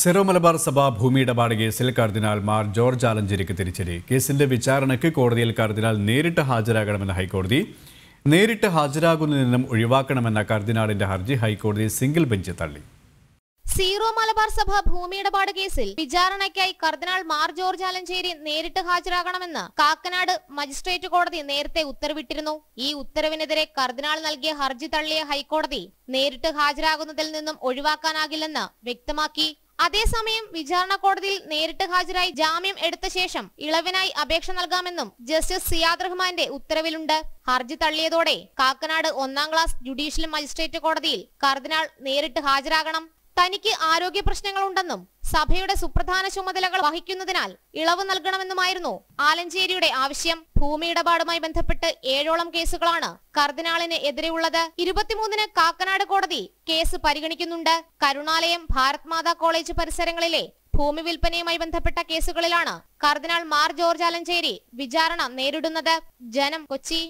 zero Malabar സഭ ഭൂമിയിടപാട് കേസിൽ കർദിനാൾ മാർ ജോർജ് ആലഞ്ചേരിക്ക് തിരിച്ചടി കേസിന്റെ വിചാരണയ്ക്ക് കോടതിയിൽ കർദിനാൾ നേരിട്ട് ഹാജരാകണമെന്ന ഹൈക്കോടതി നേരിട്ട് ഹാജരാകുന്ന നിന്നും ഒഴിവാക്കണമെന്ന കർദിനാളിന്റെ ഹർജി ഹൈക്കോടതി സിംഗിൾ ബെഞ്ച് തള്ളി സീറോ മലബാർ സഭ ഭൂമിയിടപാട് കേസിൽ വിചാരണയ്ക്കായി കർദിനാൾ മാർ ജോർജ് ആലഞ്ചേരി നേരിട്ട് ഹാജരാകണമെന്ന് കാക്കനാട് മജിസ്ട്രേറ്റ് കോടതി നേരത്തെ ഉത്തരവിട്ടിരുന്നു ഈ ഉത്തരവിനെതിരെ കർദിനാൾ നൽകിയ ഹർജി തള്ളിയ ഹൈക്കോടതി നേരിട്ട് ഹാജരാകുന്നതിൽ നിന്നും ഒഴിവാക്കാനാകില്ലെന്ന് വ്യക്തമാക്കി അതേസമയം വിചാരണ കോടതിയിൽ നേരിട്ട് ഹാജരായി ജാമ്യം എടുത്ത ശേഷം ഇളവിനായി അപേക്ഷ നൽകാമെന്നും ജസ്റ്റിസ് സിയാദ് റഹ്മാന്റെ ഉത്തരവിലുണ്ട് ഹർജി തള്ളിയതോടെ കാക്കനാട് ഒന്നാം ക്ലാസ് ജുഡീഷ്യൽ മജിസ്ട്രേറ്റ് കോടതിയിൽ കർദിനാൾ നേരിട്ട് ഹാജരാകണം തനിക്ക് ആരോഗ്യ പ്രശ്നങ്ങളുണ്ടെന്നും സഭയുടെ സുപ്രധാന ചുമതലകൾ വഹിക്കുന്നതിനാൽ ഇളവ് നൽകണമെന്നുമായിരുന്നു ആലഞ്ചേരിയുടെ ആവശ്യം ഭൂമി ഇടപാടുമായി ബന്ധപ്പെട്ട് ഏഴോളം കേസുകളാണ് കർദിനാളിന് എതിരെയുള്ളത് ഇരുപത്തിമൂന്നിന് കാക്കനാട് കോടതി കേസ് പരിഗണിക്കുന്നുണ്ട് കരുണാലയം ഭാരത് മാതാ കോളേജ് പരിസരങ്ങളിലെ ഭൂമി വിൽപ്പനയുമായി ബന്ധപ്പെട്ട കേസുകളിലാണ് കർദിനാൾ മാർ ജോർജ് ആലഞ്ചേരി വിചാരണ നേരിടുന്നത് ജനം കൊച്ചി